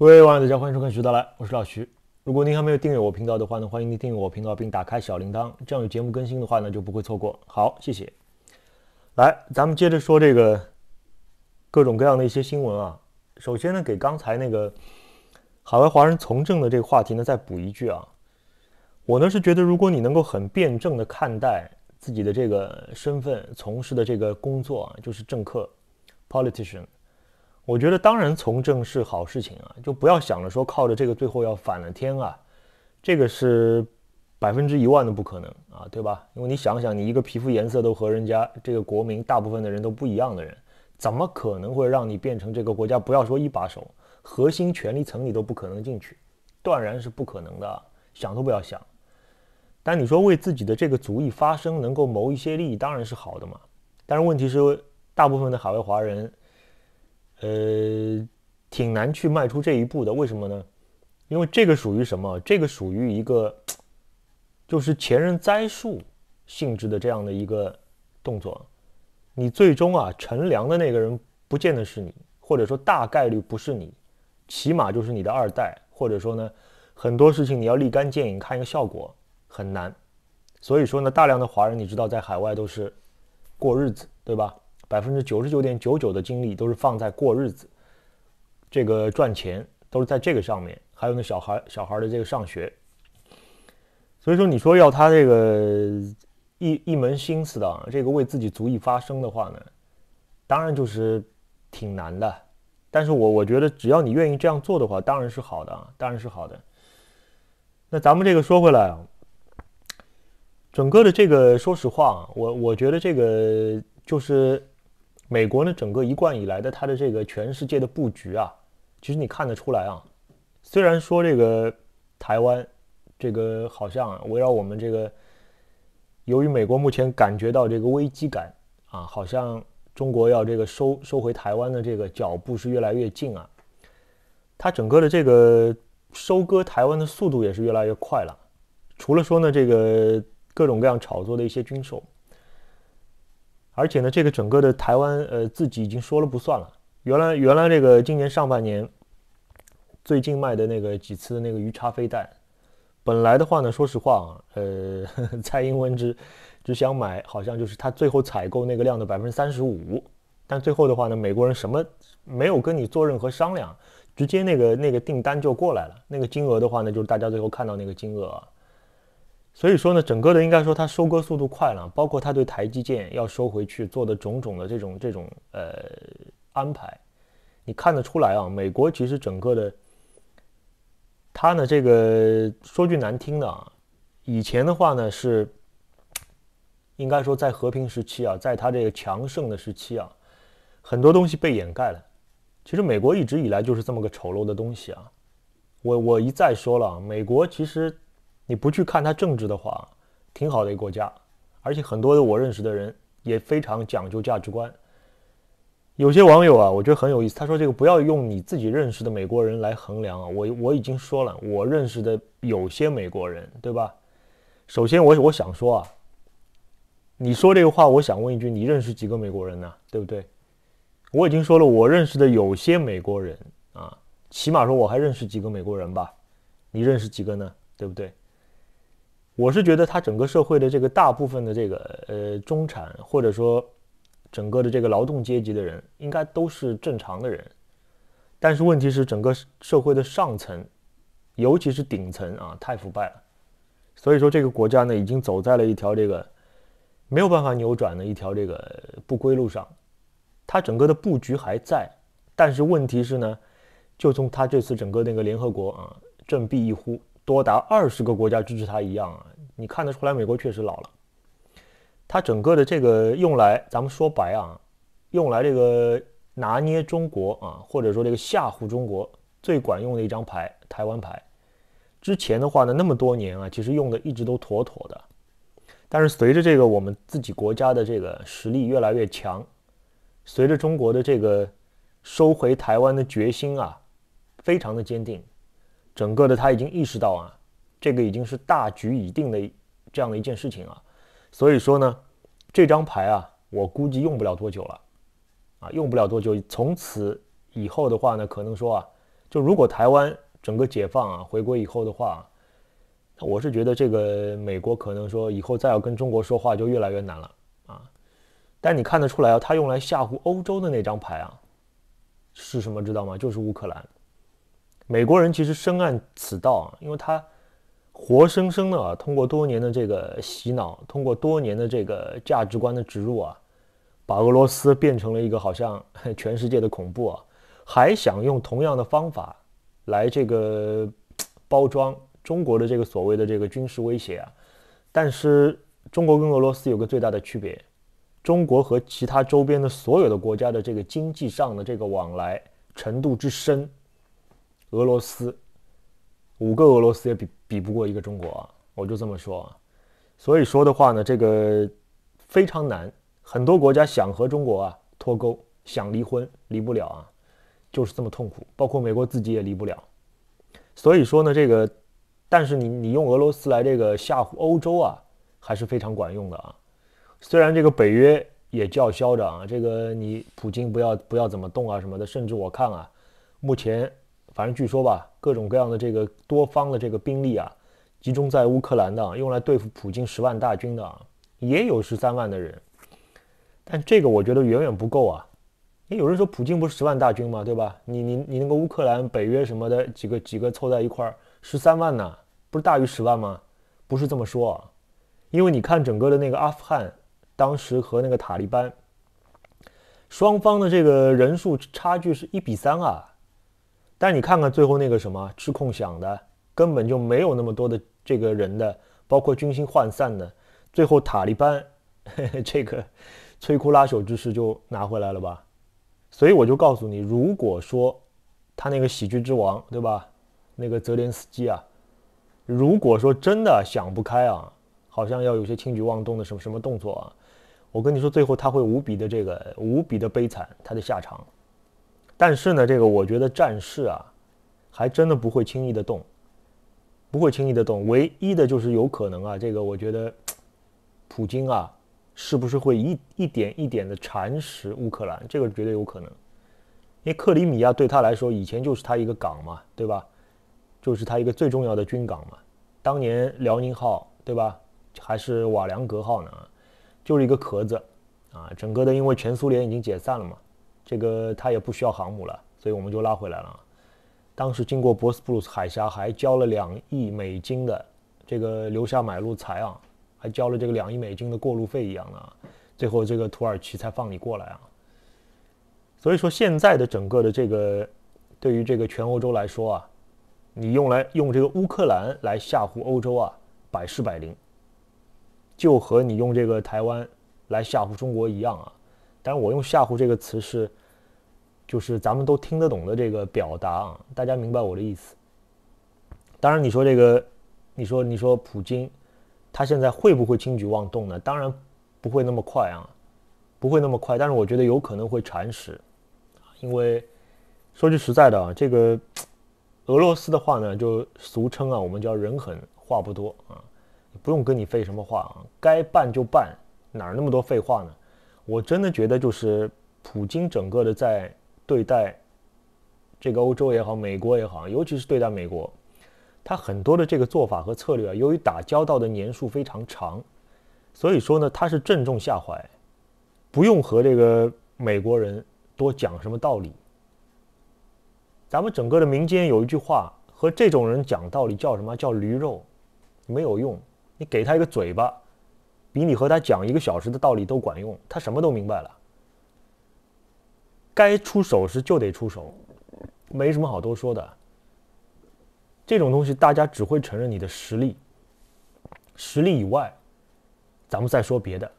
各位网友大家，欢迎收看徐到来，我是老徐。如果您还没有订阅我频道的话呢，欢迎您订阅我频道并打开小铃铛，这样有节目更新的话呢，就不会错过。好，谢谢。来，咱们接着说这个各种各样的一些新闻啊。首先呢，给刚才那个海外华人从政的这个话题呢，再补一句啊，我呢是觉得，如果你能够很辩证的看待自己的这个身份，从事的这个工作啊，就是政客，politician。我觉得当然从政是好事情啊，就不要想着说靠着这个最后要反了天啊，这个是百分之一万的不可能啊，对吧？因为你想想，你一个皮肤颜色都和人家这个国民大部分的人都不一样的人，怎么可能会让你变成这个国家？不要说一把手，核心权力层你都不可能进去，断然是不可能的，想都不要想。但你说为自己的这个主意发声，能够谋一些利益，当然是好的嘛。但是问题是，大部分的海外华人。呃，挺难去迈出这一步的，为什么呢？因为这个属于什么？这个属于一个，就是前人栽树性质的这样的一个动作。你最终啊，乘凉的那个人不见得是你，或者说大概率不是你，起码就是你的二代，或者说呢，很多事情你要立竿见影看一个效果很难。所以说呢，大量的华人你知道在海外都是过日子，对吧？百分之九十九点九九的精力都是放在过日子，这个赚钱都是在这个上面，还有那小孩小孩的这个上学，所以说你说要他这个一一门心思的这个为自己足以发声的话呢，当然就是挺难的。但是我我觉得只要你愿意这样做的话，当然是好的啊，当然是好的。那咱们这个说回来，啊，整个的这个说实话，我我觉得这个就是。美国呢，整个一贯以来的它的这个全世界的布局啊，其实你看得出来啊。虽然说这个台湾，这个好像围绕我们这个，由于美国目前感觉到这个危机感啊，好像中国要这个收收回台湾的这个脚步是越来越近啊，它整个的这个收割台湾的速度也是越来越快了。除了说呢，这个各种各样炒作的一些军售。而且呢，这个整个的台湾呃自己已经说了不算了。原来原来这个今年上半年，最近卖的那个几次那个鱼叉飞弹，本来的话呢，说实话，啊，呃，蔡英文只只想买好像就是他最后采购那个量的百分之三十五，但最后的话呢，美国人什么没有跟你做任何商量，直接那个那个订单就过来了。那个金额的话呢，就是大家最后看到那个金额。所以说呢，整个的应该说它收割速度快了，包括它对台积电要收回去做的种种的这种这种呃安排，你看得出来啊？美国其实整个的，它呢这个说句难听的啊，以前的话呢是，应该说在和平时期啊，在它这个强盛的时期啊，很多东西被掩盖了。其实美国一直以来就是这么个丑陋的东西啊。我我一再说了，美国其实。你不去看他政治的话，挺好的一个国家，而且很多的我认识的人也非常讲究价值观。有些网友啊，我觉得很有意思，他说这个不要用你自己认识的美国人来衡量啊。我我已经说了，我认识的有些美国人，对吧？首先，我我想说啊，你说这个话，我想问一句，你认识几个美国人呢？对不对？我已经说了，我认识的有些美国人啊，起码说我还认识几个美国人吧？你认识几个呢？对不对？我是觉得他整个社会的这个大部分的这个呃中产，或者说整个的这个劳动阶级的人，应该都是正常的人。但是问题是，整个社会的上层，尤其是顶层啊，太腐败了。所以说，这个国家呢，已经走在了一条这个没有办法扭转的一条这个不归路上。它整个的布局还在，但是问题是呢，就从他这次整个那个联合国啊，振臂一呼。多达二十个国家支持他一样啊，你看得出来，美国确实老了。他整个的这个用来，咱们说白啊，用来这个拿捏中国啊，或者说这个吓唬中国最管用的一张牌——台湾牌。之前的话呢，那么多年啊，其实用的一直都妥妥的。但是随着这个我们自己国家的这个实力越来越强，随着中国的这个收回台湾的决心啊，非常的坚定。整个的他已经意识到啊，这个已经是大局已定的这样的一件事情啊，所以说呢，这张牌啊，我估计用不了多久了，啊，用不了多久，从此以后的话呢，可能说啊，就如果台湾整个解放啊，回归以后的话，我是觉得这个美国可能说以后再要跟中国说话就越来越难了啊，但你看得出来啊，他用来吓唬欧洲的那张牌啊，是什么知道吗？就是乌克兰。美国人其实深谙此道，啊，因为他活生生的啊，通过多年的这个洗脑，通过多年的这个价值观的植入啊，把俄罗斯变成了一个好像全世界的恐怖啊，还想用同样的方法来这个 包装中国的这个所谓的这个军事威胁啊。但是中国跟俄罗斯有个最大的区别，中国和其他周边的所有的国家的这个经济上的这个往来程度之深。俄罗斯，五个俄罗斯也比比不过一个中国啊！我就这么说啊。所以说的话呢，这个非常难。很多国家想和中国啊脱钩，想离婚离不了啊，就是这么痛苦。包括美国自己也离不了。所以说呢，这个，但是你你用俄罗斯来这个吓唬欧洲啊，还是非常管用的啊。虽然这个北约也叫嚣着啊，这个你普京不要不要怎么动啊什么的，甚至我看啊，目前。反正据说吧，各种各样的这个多方的这个兵力啊，集中在乌克兰的，用来对付普京十万大军的，也有十三万的人。但这个我觉得远远不够啊！也有人说普京不是十万大军吗？对吧？你你你那个乌克兰、北约什么的几个几个凑在一块儿十三万呢，不是大于十万吗？不是这么说，啊，因为你看整个的那个阿富汗，当时和那个塔利班，双方的这个人数差距是一比三啊。但你看看最后那个什么吃空饷的，根本就没有那么多的这个人的，包括军心涣散的，最后塔利班 这个摧枯拉朽之势就拿回来了吧。所以我就告诉你，如果说他那个喜剧之王，对吧？那个泽连斯基啊，如果说真的想不开啊，好像要有些轻举妄动的什么什么动作啊，我跟你说，最后他会无比的这个无比的悲惨，他的下场。但是呢，这个我觉得战事啊，还真的不会轻易的动，不会轻易的动。唯一的就是有可能啊，这个我觉得，普京啊，是不是会一一点一点的蚕食乌克兰？这个绝对有可能，因为克里米亚对他来说以前就是他一个港嘛，对吧？就是他一个最重要的军港嘛。当年辽宁号，对吧？还是瓦良格号呢，就是一个壳子啊。整个的，因为全苏联已经解散了嘛。这个他也不需要航母了，所以我们就拉回来了。当时经过博斯布鲁斯海峡还交了两亿美金的这个留下买路财啊，还交了这个两亿美金的过路费一样的，最后这个土耳其才放你过来啊。所以说现在的整个的这个对于这个全欧洲来说啊，你用来用这个乌克兰来吓唬欧洲啊，百试百灵，就和你用这个台湾来吓唬中国一样啊。但我用吓唬这个词是。就是咱们都听得懂的这个表达啊，大家明白我的意思。当然，你说这个，你说你说普京，他现在会不会轻举妄动呢？当然不会那么快啊，不会那么快。但是我觉得有可能会蚕食，因为说句实在的啊，这个俄罗斯的话呢，就俗称啊，我们叫人狠话不多啊，不用跟你费什么话啊，该办就办，哪那么多废话呢？我真的觉得就是普京整个的在。对待这个欧洲也好，美国也好，尤其是对待美国，他很多的这个做法和策略啊，由于打交道的年数非常长，所以说呢，他是正中下怀，不用和这个美国人多讲什么道理。咱们整个的民间有一句话，和这种人讲道理叫什么？叫驴肉，没有用。你给他一个嘴巴，比你和他讲一个小时的道理都管用，他什么都明白了。该出手时就得出手，没什么好多说的。这种东西，大家只会承认你的实力。实力以外，咱们再说别的。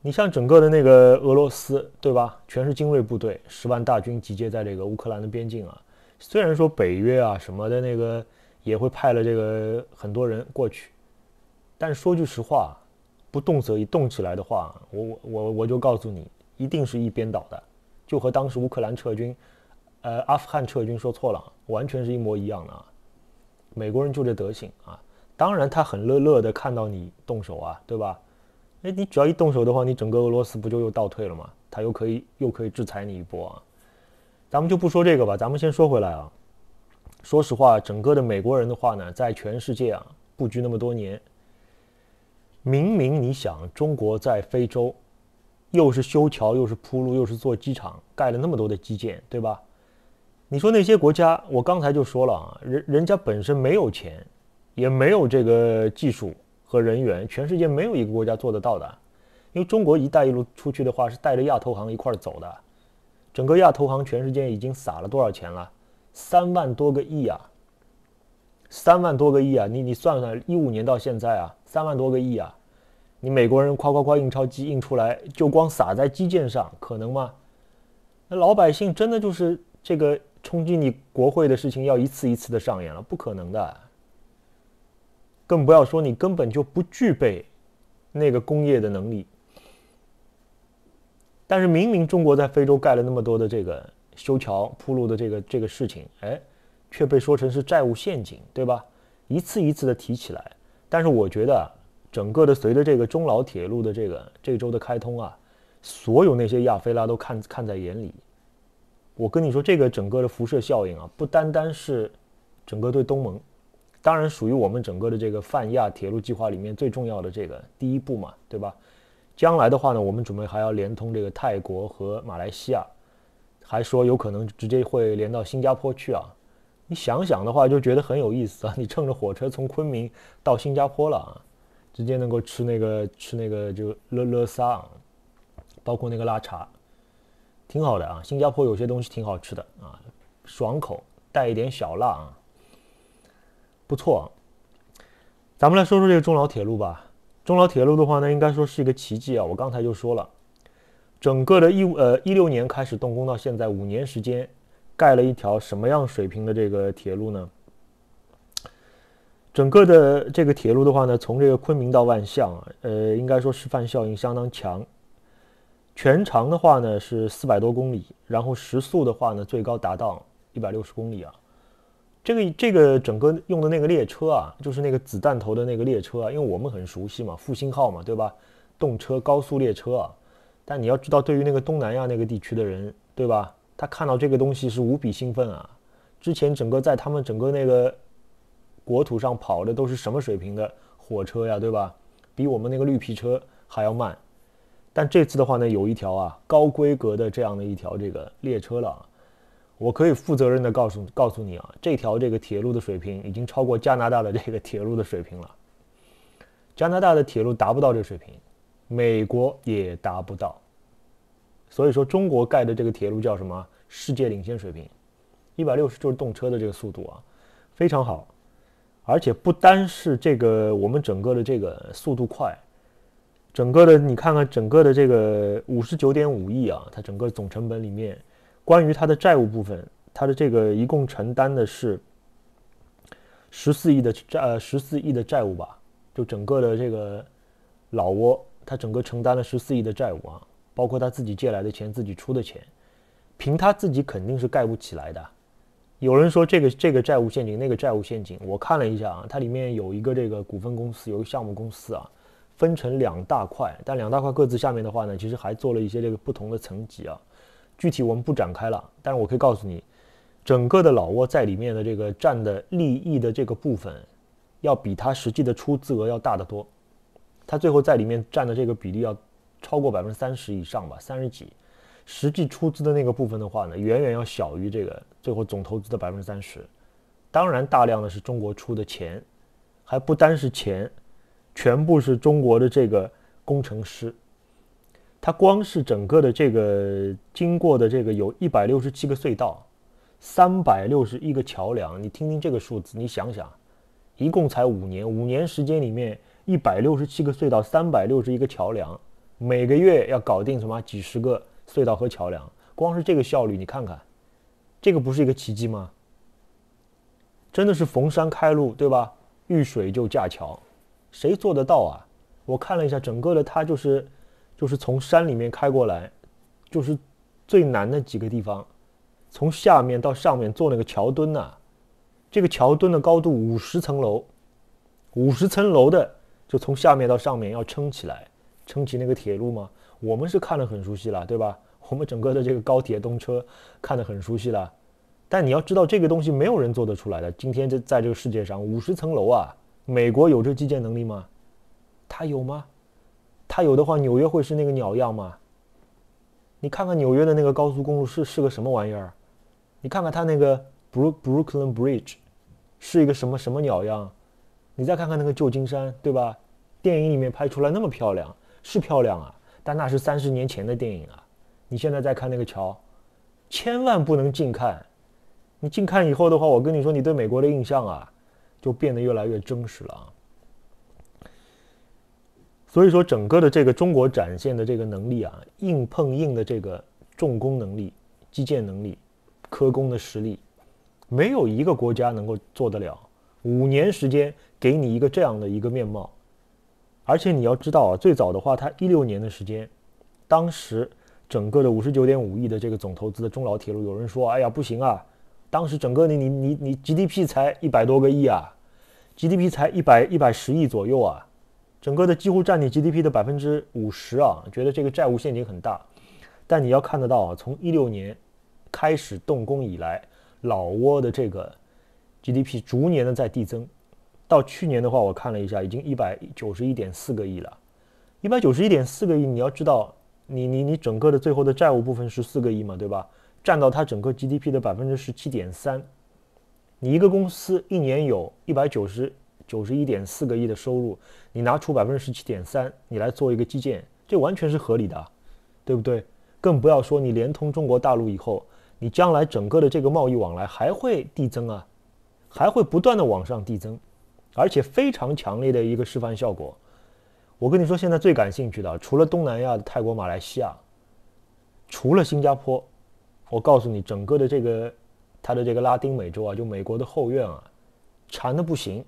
你像整个的那个俄罗斯，对吧？全是精锐部队，十万大军集结在这个乌克兰的边境啊。虽然说北约啊什么的那个也会派了这个很多人过去，但说句实话，不动则已，动起来的话，我我我我就告诉你，一定是一边倒的。就和当时乌克兰撤军，呃，阿富汗撤军说错了，完全是一模一样的啊！美国人就这德行啊！当然他很乐乐的看到你动手啊，对吧？哎，你只要一动手的话，你整个俄罗斯不就又倒退了吗？他又可以又可以制裁你一波啊！咱们就不说这个吧，咱们先说回来啊。说实话，整个的美国人的话呢，在全世界啊布局那么多年。明明你想，中国在非洲。又是修桥，又是铺路，又是做机场，盖了那么多的基建，对吧？你说那些国家，我刚才就说了啊，人人家本身没有钱，也没有这个技术和人员，全世界没有一个国家做得到的。因为中国“一带一路”出去的话，是带着亚投行一块儿走的。整个亚投行全世界已经撒了多少钱了？三万多个亿啊！三万多个亿啊！你你算算，一五年到现在啊，三万多个亿啊！你美国人夸夸夸印钞机印出来就光撒在基建上，可能吗？那老百姓真的就是这个冲击你国会的事情要一次一次的上演了，不可能的。更不要说你根本就不具备那个工业的能力。但是明明中国在非洲盖了那么多的这个修桥铺路的这个这个事情，哎，却被说成是债务陷阱，对吧？一次一次的提起来，但是我觉得。整个的随着这个中老铁路的这个这周的开通啊，所有那些亚非拉都看看在眼里。我跟你说，这个整个的辐射效应啊，不单单是整个对东盟，当然属于我们整个的这个泛亚铁路计划里面最重要的这个第一步嘛，对吧？将来的话呢，我们准备还要连通这个泰国和马来西亚，还说有可能直接会连到新加坡去啊。你想想的话，就觉得很有意思啊。你乘着火车从昆明到新加坡了啊。直接能够吃那个吃那个就乐乐沙，包括那个拉茶，挺好的啊。新加坡有些东西挺好吃的啊，爽口，带一点小辣啊，不错。咱们来说说这个中老铁路吧。中老铁路的话呢，应该说是一个奇迹啊。我刚才就说了，整个的一五呃一六年开始动工到现在五年时间，盖了一条什么样水平的这个铁路呢？整个的这个铁路的话呢，从这个昆明到万象，啊，呃，应该说示范效应相当强。全长的话呢是四百多公里，然后时速的话呢最高达到一百六十公里啊。这个这个整个用的那个列车啊，就是那个子弹头的那个列车，啊，因为我们很熟悉嘛，复兴号嘛，对吧？动车高速列车。啊。但你要知道，对于那个东南亚那个地区的人，对吧？他看到这个东西是无比兴奋啊。之前整个在他们整个那个。国土上跑的都是什么水平的火车呀？对吧？比我们那个绿皮车还要慢。但这次的话呢，有一条啊高规格的这样的一条这个列车了啊。我可以负责任的告诉告诉你啊，这条这个铁路的水平已经超过加拿大的这个铁路的水平了。加拿大的铁路达不到这水平，美国也达不到。所以说，中国盖的这个铁路叫什么？世界领先水平。一百六十就是动车的这个速度啊，非常好。而且不单是这个，我们整个的这个速度快，整个的你看看整个的这个五十九点五亿啊，它整个总成本里面，关于它的债务部分，它的这个一共承担的是十四亿的债呃十四亿的债务吧，就整个的这个老挝，它整个承担了十四亿的债务啊，包括他自己借来的钱、自己出的钱，凭他自己肯定是盖不起来的。有人说这个这个债务陷阱，那个债务陷阱。我看了一下啊，它里面有一个这个股份公司，有个项目公司啊，分成两大块。但两大块各自下面的话呢，其实还做了一些这个不同的层级啊。具体我们不展开了，但是我可以告诉你，整个的老挝在里面的这个占的利益的这个部分，要比它实际的出资额要大得多。它最后在里面占的这个比例要超过百分之三十以上吧，三十几。实际出资的那个部分的话呢，远远要小于这个。最后总投资的百分之三十，当然大量的是中国出的钱，还不单是钱，全部是中国的这个工程师。他光是整个的这个经过的这个，有一百六十七个隧道，三百六十一个桥梁。你听听这个数字，你想想，一共才五年，五年时间里面，一百六十七个隧道，三百六十一个桥梁，每个月要搞定什么几十个隧道和桥梁，光是这个效率，你看看。这个不是一个奇迹吗？真的是逢山开路，对吧？遇水就架桥，谁做得到啊？我看了一下，整个的它就是，就是从山里面开过来，就是最难的几个地方，从下面到上面做那个桥墩呐。这个桥墩的高度五十层楼，五十层楼的就从下面到上面要撑起来，撑起那个铁路吗？我们是看了很熟悉了，对吧？我们整个的这个高铁动车 看得很熟悉了，但你要知道这个东西没有人做得出来的。今天这在这个世界上五十层楼啊，美国有这基建能力吗？他有吗？他有的话，纽约会是那个鸟样吗？你看看纽约的那个高速公路是是个什么玩意儿？你看看他那个 Brook Brooklyn Bridge，是一个什么什么鸟样？你再看看那个旧金山，对吧？电影里面拍出来那么漂亮，是漂亮啊，但那是三十年前的电影啊。你现在在看那个桥，千万不能近看。你近看以后的话，我跟你说，你对美国的印象啊，就变得越来越真实了啊。所以说，整个的这个中国展现的这个能力啊，硬碰硬的这个重工能力、基建能力、科工的实力，没有一个国家能够做得了。五年时间给你一个这样的一个面貌，而且你要知道啊，最早的话，他一六年的时间，当时。整个的五十九点五亿的这个总投资的中老铁路，有人说：“哎呀，不行啊！当时整个你你你你 GDP 才一百多个亿啊，GDP 才一百一百十亿左右啊，整个的几乎占你 GDP 的百分之五十啊，觉得这个债务陷阱很大。”但你要看得到啊，从一六年开始动工以来，老挝的这个 GDP 逐年的在递增，到去年的话，我看了一下，已经一百九十一点四个亿了，一百九十一点四个亿，你要知道。你你你整个的最后的债务部分是四个亿嘛，对吧？占到它整个 GDP 的百分之十七点三。你一个公司一年有一百九十九十一点四个亿的收入，你拿出百分之十七点三，你来做一个基建，这完全是合理的，对不对？更不要说你连通中国大陆以后，你将来整个的这个贸易往来还会递增啊，还会不断的往上递增，而且非常强烈的一个示范效果。我跟你说，现在最感兴趣的，除了东南亚的泰国、马来西亚，除了新加坡，我告诉你，整个的这个，它的这个拉丁美洲啊，就美国的后院啊，馋的不行。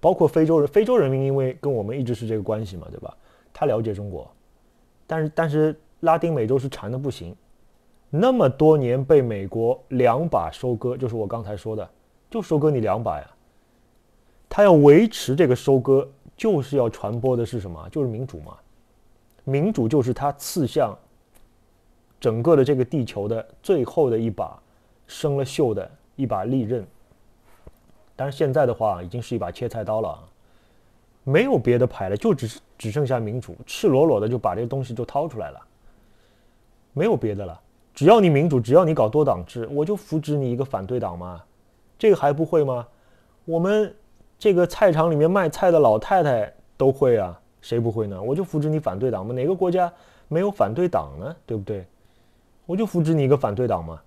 包括非洲人，非洲人民因为跟我们一直是这个关系嘛，对吧？他了解中国，但是但是拉丁美洲是馋的不行，那么多年被美国两把收割，就是我刚才说的，就收割你两把呀。他要维持这个收割。就是要传播的是什么？就是民主嘛。民主就是他刺向整个的这个地球的最后的一把生了锈的一把利刃。但是现在的话，已经是一把切菜刀了，没有别的牌了，就只只剩下民主，赤裸裸的就把这东西就掏出来了，没有别的了。只要你民主，只要你搞多党制，我就扶植你一个反对党嘛，这个还不会吗？我们。这个菜场里面卖菜的老太太都会啊，谁不会呢？我就扶持你反对党嘛，哪个国家没有反对党呢？对不对？我就扶持你一个反对党嘛，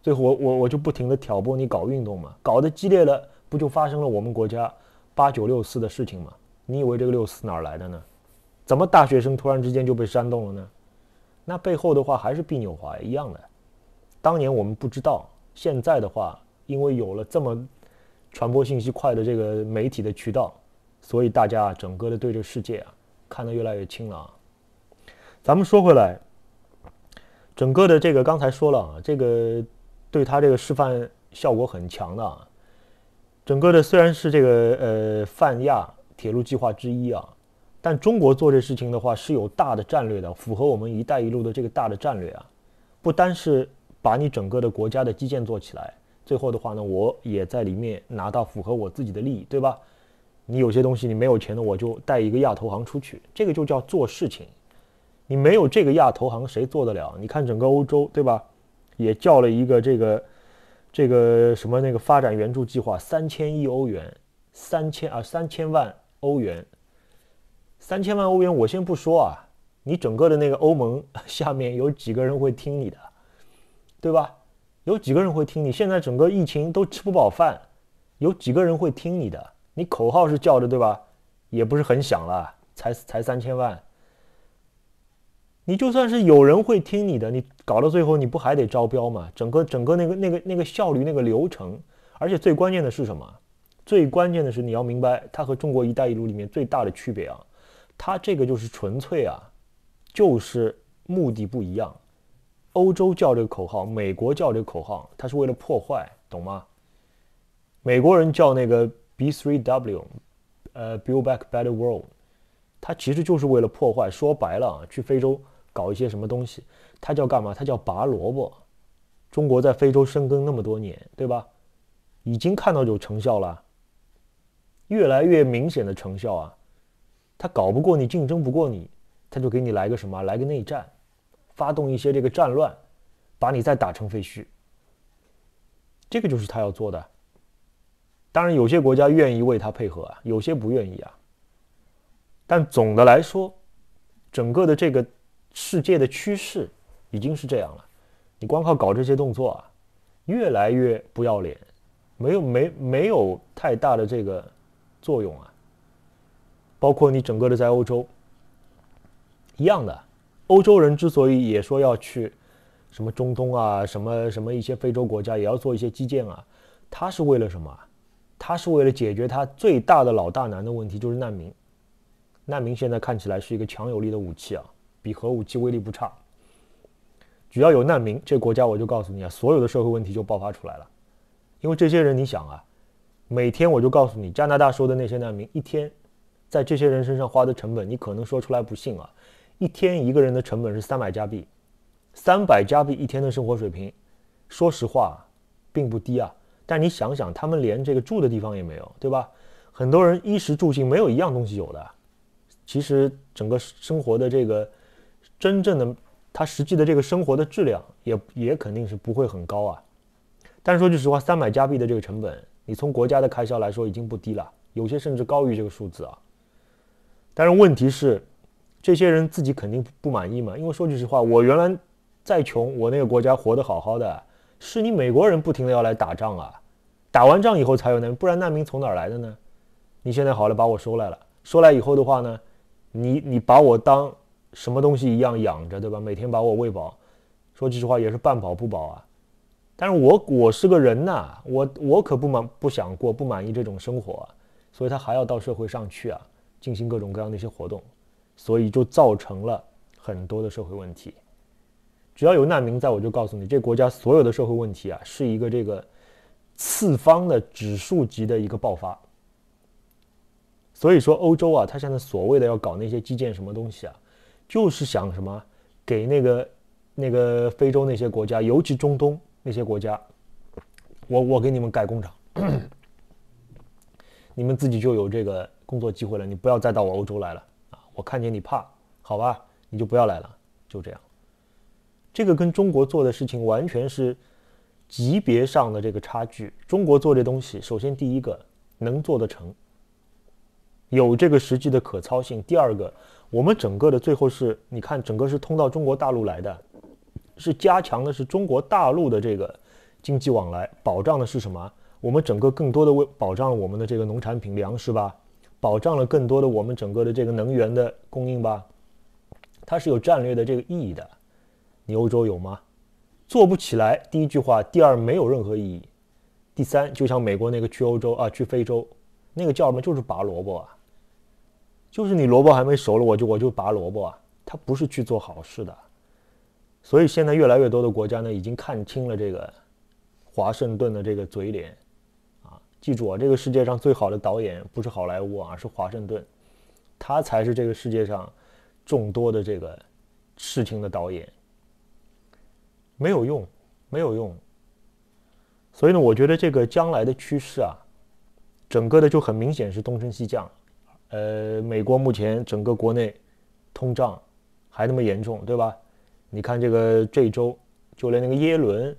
最后我我我就不停的挑拨你搞运动嘛，搞得激烈了，不就发生了我们国家八九六四的事情嘛？你以为这个六四哪来的呢？怎么大学生突然之间就被煽动了呢？那背后的话还是毕纽华一样的，当年我们不知道，现在的话，因为有了这么。传播信息快的这个媒体的渠道，所以大家整个的对这个世界啊看得越来越清了啊。咱们说回来，整个的这个刚才说了啊，这个对他这个示范效果很强的啊。整个的虽然是这个呃泛亚铁路计划之一啊，但中国做这事情的话是有大的战略的，符合我们“一带一路”的这个大的战略啊。不单是把你整个的国家的基建做起来。最后的话呢，我也在里面拿到符合我自己的利益，对吧？你有些东西你没有钱的，我就带一个亚投行出去，这个就叫做事情。你没有这个亚投行，谁做得了？你看整个欧洲，对吧？也叫了一个这个这个什么那个发展援助计划，三千亿欧元，三千啊三千万欧元，三千万欧元，我先不说啊，你整个的那个欧盟下面有几个人会听你的，对吧？有几个人会听你？现在整个疫情都吃不饱饭，有几个人会听你的？你口号是叫的，对吧？也不是很响了，才才三千万。你就算是有人会听你的，你搞到最后你不还得招标吗？整个整个那个那个那个效率那个流程，而且最关键的是什么？最关键的是你要明白，它和中国一带一路里面最大的区别啊，它这个就是纯粹啊，就是目的不一样。欧洲叫这个口号，美国叫这个口号，它是为了破坏，懂吗？美国人叫那个 B3W，呃，Build Back Better World，它其实就是为了破坏。说白了啊，去非洲搞一些什么东西，它叫干嘛？它叫拔萝卜。中国在非洲深耕那么多年，对吧？已经看到有成效了，越来越明显的成效啊。他搞不过你，竞争不过你，他就给你来个什么？来个内战。发动一些这个战乱，把你再打成废墟，这个就是他要做的。当然，有些国家愿意为他配合啊，有些不愿意啊。但总的来说，整个的这个世界的趋势已经是这样了。你光靠搞这些动作啊，越来越不要脸，没有没没有太大的这个作用啊。包括你整个的在欧洲一样的。欧洲人之所以也说要去，什么中东啊，什么什么一些非洲国家也要做一些基建啊，他是为了什么？他是为了解决他最大的老大难的问题，就是难民。难民现在看起来是一个强有力的武器啊，比核武器威力不差。只要有难民，这国家我就告诉你啊，所有的社会问题就爆发出来了。因为这些人，你想啊，每天我就告诉你，加拿大说的那些难民，一天在这些人身上花的成本，你可能说出来不信啊。一天一个人的成本是三百加币，三百加币一天的生活水平，说实话，并不低啊。但你想想，他们连这个住的地方也没有，对吧？很多人衣食住行没有一样东西有的，其实整个生活的这个真正的他实际的这个生活的质量，也也肯定是不会很高啊。但是说句实话，三百加币的这个成本，你从国家的开销来说已经不低了，有些甚至高于这个数字啊。但是问题是。这些人自己肯定不满意嘛，因为说句实话，我原来再穷，我那个国家活得好好的，是你美国人不停的要来打仗啊，打完仗以后才有难民，不然难民从哪儿来的呢？你现在好了把我收来了，收来以后的话呢，你你把我当什么东西一样养着，对吧？每天把我喂饱，说句实话也是半饱不饱啊。但是我我是个人呐，我我可不满不想过不满意这种生活啊，所以他还要到社会上去啊，进行各种各样的一些活动。所以就造成了很多的社会问题。只要有难民在，我就告诉你，这国家所有的社会问题啊，是一个这个次方的指数级的一个爆发。所以说，欧洲啊，他现在所谓的要搞那些基建什么东西啊，就是想什么给那个那个非洲那些国家，尤其中东那些国家，我我给你们盖工厂，你们自己就有这个工作机会了，你不要再到我欧洲来了。我看见你怕，好吧，你就不要来了，就这样。这个跟中国做的事情完全是级别上的这个差距。中国做这东西，首先第一个能做得成，有这个实际的可操性；第二个，我们整个的最后是你看，整个是通到中国大陆来的，是加强的是中国大陆的这个经济往来，保障的是什么？我们整个更多的为保障我们的这个农产品粮，食吧？保障了更多的我们整个的这个能源的供应吧，它是有战略的这个意义的。你欧洲有吗？做不起来，第一句话，第二没有任何意义，第三就像美国那个去欧洲啊，去非洲，那个叫什么？就是拔萝卜啊，就是你萝卜还没熟了，我就我就拔萝卜啊，他不是去做好事的。所以现在越来越多的国家呢，已经看清了这个华盛顿的这个嘴脸。记住啊，这个世界上最好的导演不是好莱坞啊，是华盛顿，他才是这个世界上众多的这个事情的导演。没有用，没有用。所以呢，我觉得这个将来的趋势啊，整个的就很明显是东升西降。呃，美国目前整个国内通胀还那么严重，对吧？你看这个这一周，就连那个耶伦，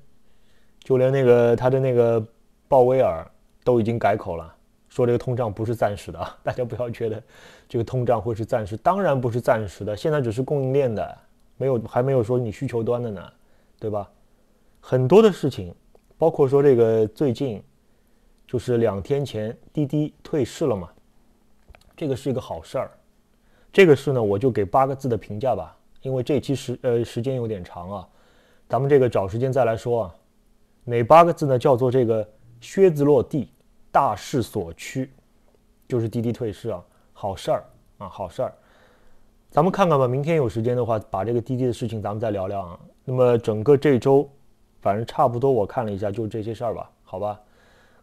就连那个他的那个鲍威尔。都已经改口了，说这个通胀不是暂时的啊！大家不要觉得这个通胀会是暂时，当然不是暂时的。现在只是供应链的，没有还没有说你需求端的呢，对吧？很多的事情，包括说这个最近，就是两天前滴滴退市了嘛，这个是一个好事儿。这个事呢，我就给八个字的评价吧，因为这期时呃时间有点长啊，咱们这个找时间再来说啊。哪八个字呢？叫做这个靴子落地。大势所趋，就是滴滴退市啊，好事儿啊，好事儿。咱们看看吧，明天有时间的话，把这个滴滴的事情咱们再聊聊。啊。那么整个这周，反正差不多，我看了一下，就这些事儿吧，好吧。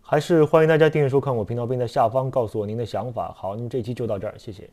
还是欢迎大家订阅、收看我频道，并在下方告诉我您的想法。好，那这期就到这儿，谢谢。